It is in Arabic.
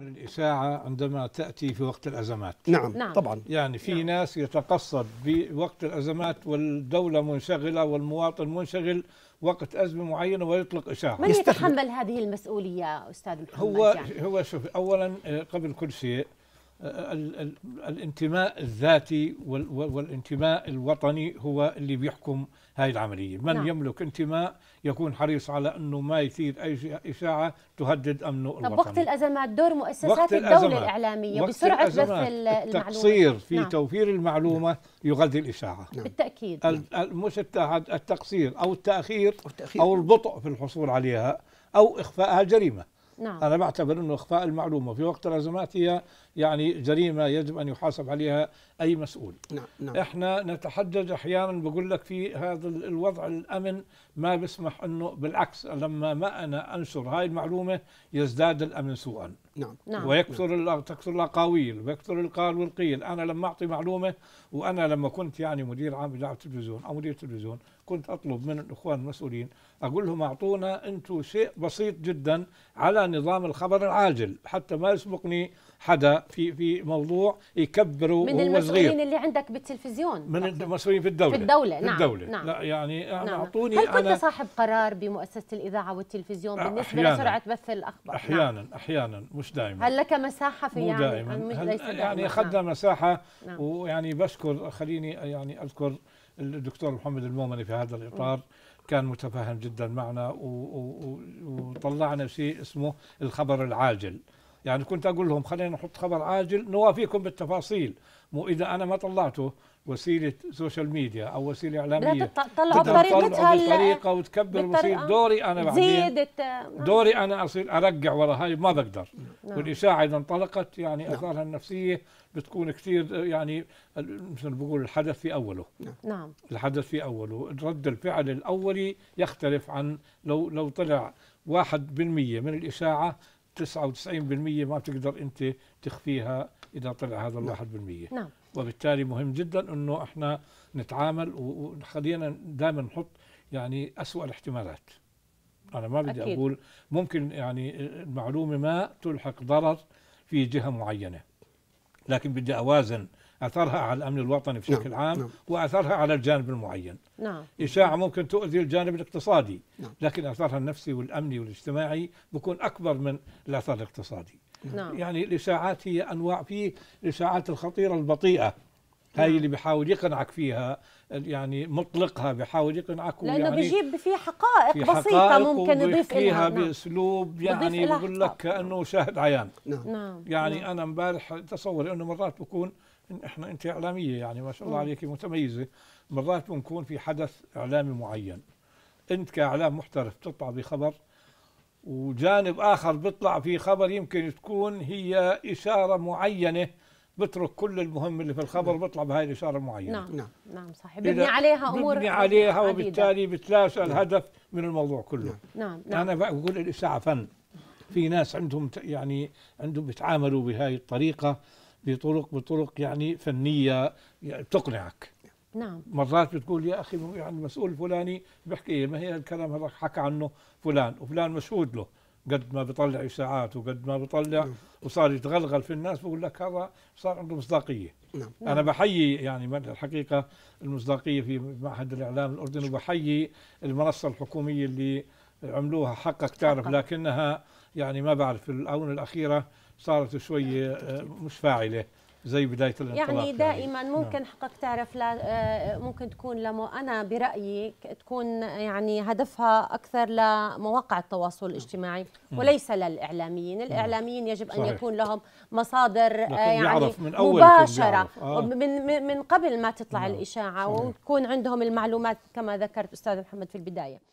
من الإشاعة عندما تأتي في وقت الأزمات نعم, نعم. طبعا يعني في نعم. ناس يتقصد بوقت الأزمات والدولة منشغلة والمواطن منشغل وقت أزمة معينة ويطلق إشاعة من يتحمل هذه المسؤولية أستاذ محمد هو يعني؟ هو شوف أولا آه، قبل كل شيء الانتماء الذاتي والانتماء الوطني هو اللي بيحكم هاي العملية من نعم. يملك انتماء يكون حريص على أنه ما يثير أي إشاعة تهدد أمنه الوطني طب وقت الأزمات دور مؤسسات وقت الدولة الأزمات. الإعلامية وقت بسرعة بث المعلومة التقصير في نعم. توفير المعلومة نعم. يغذي الإشاعة نعم. نعم. بالتأكيد نعم. مش التقصير أو التأخير, التأخير أو البطء في الحصول عليها أو إخفائها جريمة نعم. أنا بعتبر أنه إخفاء المعلومة في وقت الأزمات هي يعني جريمة يجب أن يحاسب عليها أي مسؤول نعم. نعم. إحنا نتحجج أحيانا بقول لك في هذا الوضع الأمن ما بسمح أنه بالعكس لما ما أنا أنشر هاي المعلومة يزداد الأمن سوءا نعم, نعم. ويكثر نعم. تكثر الاقاويل ويكثر القال والقيل انا لما اعطي معلومه وانا لما كنت يعني مدير عام اذاعه التلفزيون او مدير التلفزيون كنت اطلب من الاخوان المسؤولين اقول لهم اعطونا انتم شيء بسيط جدا على نظام الخبر العاجل حتى ما يسبقني حدا في في موضوع يكبروا من المسؤولين اللي عندك بالتلفزيون من المسؤولين في الدوله في الدوله نعم في الدوله نعم لا يعني نعم،, نعم اعطوني هل كنت أنا صاحب قرار بمؤسسه الاذاعه والتلفزيون بالنسبه أحياناً لسرعه بث الاخبار احيانا نعم. احيانا مش دائما هل لك مساحه في مو يعني دائما دائما يعني نعم. اخذنا مساحه نعم. ويعني بشكر خليني يعني اذكر الدكتور محمد المومني في هذا الاطار كان متفاهم جدا معنا وطلعنا شيء اسمه الخبر العاجل يعني كنت اقول لهم خلينا نحط خبر عاجل نوافيكم بالتفاصيل مو اذا انا ما طلعته وسيله سوشيال ميديا او وسيله اعلاميه لا تطلعوا بطريقتها بطريقه وتكبر وتصير آه، دوري انا بعدين آه. دوري انا اصير ارجع ورا هاي ما بقدر نعم. والاشاعه اذا انطلقت يعني نعم. اثارها النفسيه بتكون كثير يعني مثل ما بقول الحدث في اوله نعم. نعم الحدث في اوله رد الفعل الاولي يختلف عن لو لو طلع 1% من الاشاعه 99% ما بتقدر انت تخفيها اذا طلع هذا نعم. الواحد بالمية نعم. وبالتالي مهم جدا انه احنا نتعامل وخلينا دائما نحط يعني اسوء الاحتمالات انا ما بدي أكيد. اقول ممكن يعني المعلومه ما تلحق ضرر في جهه معينه لكن بدي اوازن أثرها على الأمن الوطني بشكل نعم. عام نعم. وأثرها على الجانب المعين نعم. إشاعة ممكن تؤذي الجانب الاقتصادي نعم. لكن أثرها النفسي والأمني والاجتماعي بيكون أكبر من الأثر الاقتصادي نعم. يعني الإشاعات هي أنواع في الإشاعات الخطيرة البطيئة هاي نعم. اللي بيحاول يقنعك فيها يعني مطلقها بيحاول يقنعك لانه يعني بيجيب في حقائق في حقائق بسيطه ممكن يضيف لها نعم. باسلوب يعني بقول لك كانه شاهد عيان نعم, نعم. يعني نعم. انا امبارح تصور انه مرات بكون إن احنا انت اعلاميه يعني ما شاء الله نعم. عليك متميزه مرات بنكون في حدث اعلامي معين انت كاعلام محترف تطلع بخبر وجانب اخر بيطلع في خبر يمكن تكون هي اشاره معينه بترك كل المهم اللي في الخبر نعم. بطلع بهاي الاشاره المعينه نعم نعم, نعم صحيح ببني عليها امور ببني عليها وبالتالي بتلاشى نعم. الهدف من الموضوع كله نعم نعم, نعم. انا بقول الاشاعه فن في ناس عندهم يعني عندهم بيتعاملوا بهاي الطريقه بطرق بطرق يعني فنيه يعني بتقنعك نعم مرات بتقول يا اخي يعني المسؤول الفلاني بحكي ما هي الكلام هذا حكى عنه فلان وفلان مشهود له قد ما بيطلع اشاعات وقد ما بيطلع نعم. وصار يتغلغل في الناس بقول لك هذا صار عنده مصداقيه نعم. انا بحيي يعني الحقيقه المصداقيه في معهد الاعلام الاردني نعم. وبحيي المنصه الحكوميه اللي عملوها حقك تعرف لكنها يعني ما بعرف في الاونه الاخيره صارت شويه آه، مش فاعله زي بدايه الانطلاق يعني, يعني. دائما يعني. ممكن نعم. حقك تعرف لا آه، ممكن تكون لمو انا برايي تكون يعني هدفها اكثر لمواقع التواصل نعم. الاجتماعي مم. نعم. وليس للاعلاميين، الاعلاميين يجب صحيح. ان يكون لهم مصادر آه، يعني من أول مباشره آه. من من قبل ما تطلع نعم. الاشاعه صحيح. وتكون عندهم المعلومات كما ذكرت استاذ محمد في البدايه.